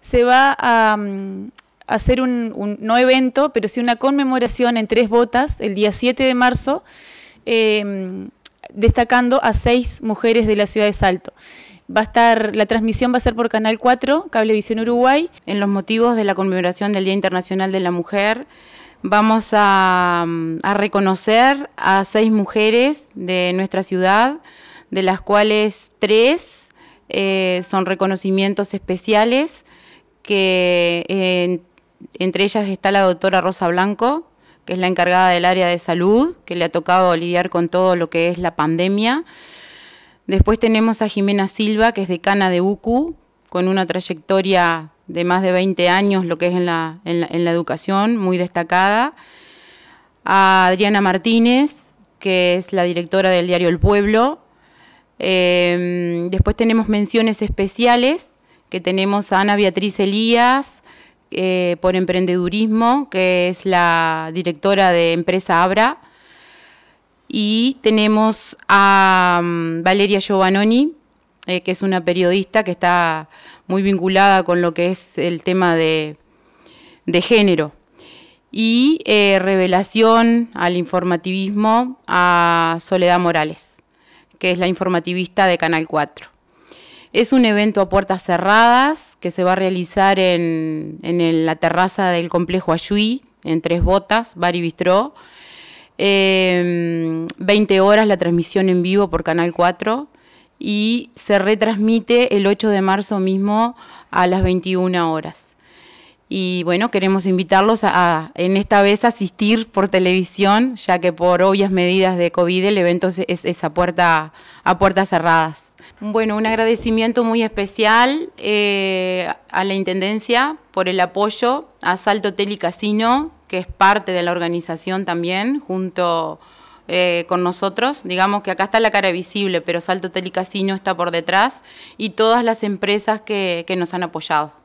se va a mm, hacer un, no evento, pero sí una conmemoración en tres botas el día 7 de marzo, em, destacando a seis mujeres de la ciudad de Salto. Va a estar, la transmisión va a ser por Canal 4, Cablevisión Uruguay. En los motivos de la conmemoración del Día Internacional de la Mujer, vamos a, reconocer a seis mujeres de nuestra ciudad, de las cuales tres eh, son reconocimientos especiales que entre ellas está la doctora Rosa Blanco, que es la encargada del área de salud, que le ha tocado lidiar con todo lo que es la pandemia. Después tenemos a Jimena Silva, que es decana de UCU, con una trayectoria de más de 20 años, lo que es en la, educación, muy destacada. A Adriana Martínez, que es la directora del diario El Pueblo. Em, después tenemos menciones especiales que tenemos a Ana Beatriz Elías eh, por emprendedurismo, que es la directora de empresa Abra. Y tenemos a mm, Valeria Giovanoni, eh, que es una periodista que está muy vinculada con lo que es el tema de, género. Y eh, revelación al informativismo a Soledad Morales, que es la informativista de Canal 4. Es un evento a puertas cerradas que se va a realizar en, la terraza del complejo Ayuí, en Tres Botas, Bar y Bistró. 20 em, horas la transmisión en vivo por Canal 4 y se retransmite el 8 de marzo mismo a las 21 horas. Y bueno, queremos invitarlos a, en esta vez asistir por televisión, ya que por obvias medidas de COVID el evento es, es a, puerta, a puertas cerradas. Bueno, un agradecimiento muy especial eh, a la Intendencia por el apoyo a Salto Hotel Casino, que es parte de la organización también, junto eh, con nosotros. Digamos que acá está la cara visible, pero Salto Hotel Casino está por detrás y todas las empresas que nos han apoyado.